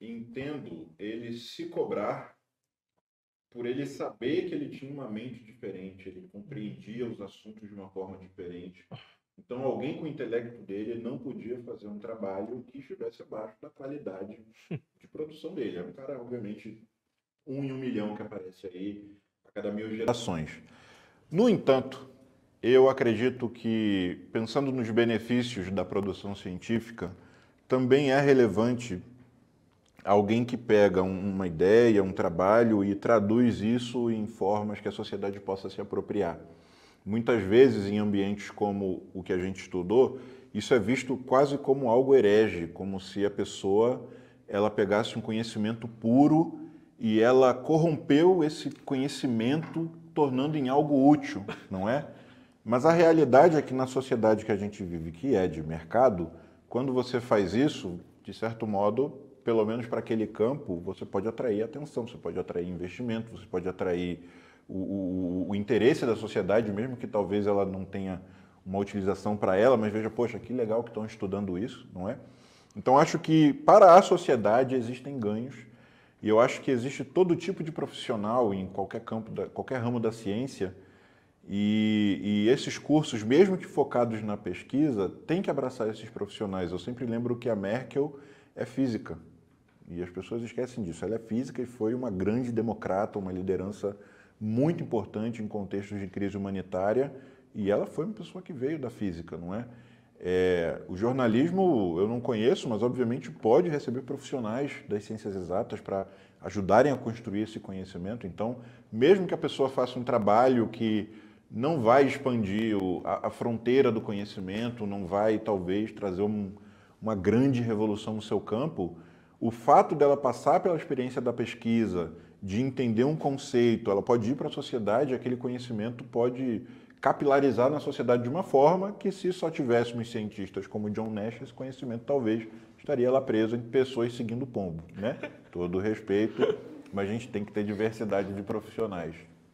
entendo ele se cobrar por ele saber que ele tinha uma mente diferente, ele compreendia os assuntos de uma forma diferente. Então, alguém com o intelecto dele não podia fazer um trabalho que estivesse abaixo da qualidade de produção dele. É um cara, obviamente, um em um milhão que aparece aí a cada mil gerações. No entanto, eu acredito que, pensando nos benefícios da produção científica, também é relevante alguém que pega uma ideia, um trabalho e traduz isso em formas que a sociedade possa se apropriar. Muitas vezes, em ambientes como o que a gente estudou, isso é visto quase como algo herege, como se a pessoa ela pegasse um conhecimento puro e ela corrompeu esse conhecimento, tornando em algo útil, não é? Mas a realidade é que na sociedade que a gente vive, que é de mercado, quando você faz isso, de certo modo, pelo menos para aquele campo, você pode atrair atenção, você pode atrair investimento, você pode atrair o, o, o interesse da sociedade, mesmo que talvez ela não tenha uma utilização para ela, mas veja, poxa, que legal que estão estudando isso, não é? Então acho que para a sociedade existem ganhos e eu acho que existe todo tipo de profissional em qualquer campo, da, qualquer ramo da ciência e, e, esses cursos, mesmo que focados na pesquisa, tem que abraçar esses profissionais. Eu sempre lembro que a Merkel é física, e as pessoas esquecem disso. Ela é física e foi uma grande democrata, uma liderança muito importante em contextos de crise humanitária. E ela foi uma pessoa que veio da física, não é? é o jornalismo eu não conheço, mas obviamente pode receber profissionais das ciências exatas para ajudarem a construir esse conhecimento. Então, mesmo que a pessoa faça um trabalho que não vai expandir o, a, a, fronteira do conhecimento, não vai talvez trazer um, uma grande revolução no seu campo, o fato dela passar pela experiência da pesquisa, de entender um conceito, ela pode ir para a sociedade, aquele conhecimento pode capilarizar na sociedade de uma forma que se só tivéssemos cientistas como John Nash, esse conhecimento talvez estaria lá preso em pessoas seguindo pombo, né? Todo respeito, mas a gente tem que ter diversidade de profissionais.